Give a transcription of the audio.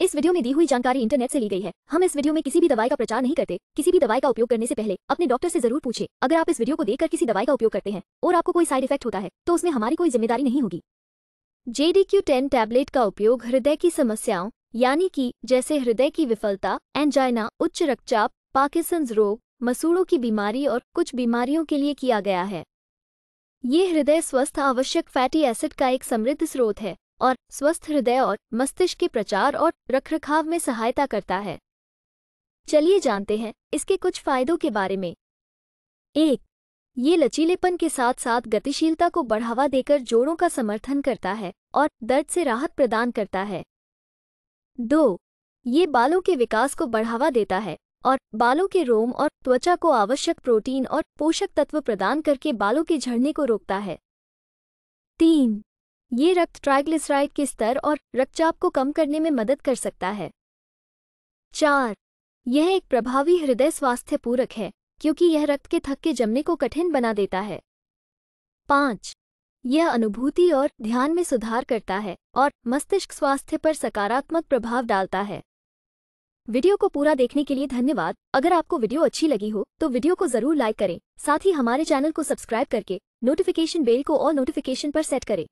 इस वीडियो में दी हुई जानकारी इंटरनेट से ली गई है हम इस वीडियो में किसी भी दवाई का प्रचार नहीं करते किसी भी दवाई का उपयोग करने से पहले अपने डॉक्टर से जरूर पूछे अगर आप इस वीडियो को देखकर किसी दवाई का उपयोग करते हैं और आपको कोई साइड इफेक्ट होता है तो उसमें हमारी कोई जिम्मेदारी नहीं होगी जेडी क्यू टेन टैबलेट का उपयोग हृदय की समस्याओं यानी कि जैसे हृदय की विफलता एंजाइना उच्च रक्तचाप पाकिसन रोग मसूड़ों की बीमारी और कुछ बीमारियों के लिए किया गया है ये हृदय स्वस्थ आवश्यक फैटी एसिड का एक समृद्ध स्रोत है और स्वस्थ हृदय और मस्तिष्क के प्रचार और रखरखाव में सहायता करता है चलिए जानते हैं इसके कुछ फायदों के बारे में एक ये लचीलेपन के साथ साथ गतिशीलता को बढ़ावा देकर जोड़ों का समर्थन करता है और दर्द से राहत प्रदान करता है दो ये बालों के विकास को बढ़ावा देता है और बालों के रोम और त्वचा को आवश्यक प्रोटीन और पोषक तत्व प्रदान करके बालों के झड़ने को रोकता है तीन ये रक्त ट्राइग्लिसराइड के स्तर और रक्तचाप को कम करने में मदद कर सकता है चार यह एक प्रभावी हृदय स्वास्थ्य पूरक है क्योंकि यह रक्त के थक्के जमने को कठिन बना देता है पाँच यह अनुभूति और ध्यान में सुधार करता है और मस्तिष्क स्वास्थ्य पर सकारात्मक प्रभाव डालता है वीडियो को पूरा देखने के लिए धन्यवाद अगर आपको वीडियो अच्छी लगी हो तो वीडियो को जरूर लाइक करें साथ ही हमारे चैनल को सब्सक्राइब करके नोटिफिकेशन बेल को और नोटिफिकेशन पर सेट करें